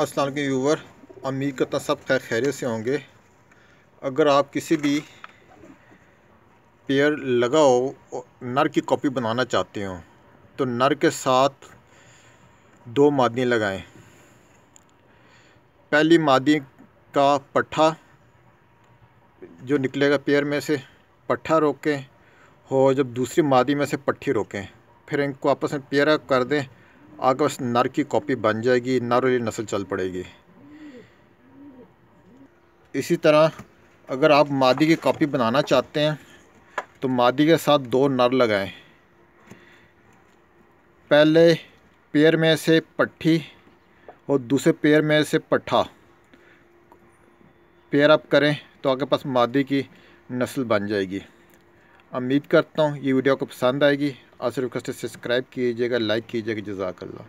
अस्सलाम के व्यूवर अमीर तो सब खैर खैरियत से होंगे अगर आप किसी भी पेयर लगाओ नर की कॉपी बनाना चाहते हो तो नर के साथ दो मादियाँ लगाएं पहली मादी का पट्ठा जो निकलेगा पेयर में से पट्ठा रोकें और जब दूसरी मादी में से पट्टी रोकें फिर इनको आपस में पेयर कर दें आपके पास नर की कॉपी बन जाएगी नर वाली नस्ल चल पड़ेगी इसी तरह अगर आप मादी की कॉपी बनाना चाहते हैं तो मादी के साथ दो नर लगाएं पहले पेयर में से पट्टी और दूसरे पेयर में से पट्ठा पेयर अप करें तो आपके पास मादी की नस्ल बन जाएगी उम्मीद करता हूँ ये वीडियो को पसंद आएगी आसिफ कस्टे सब्सक्राइब कीजिएगा लाइक कीजिएगा जजाकल्ला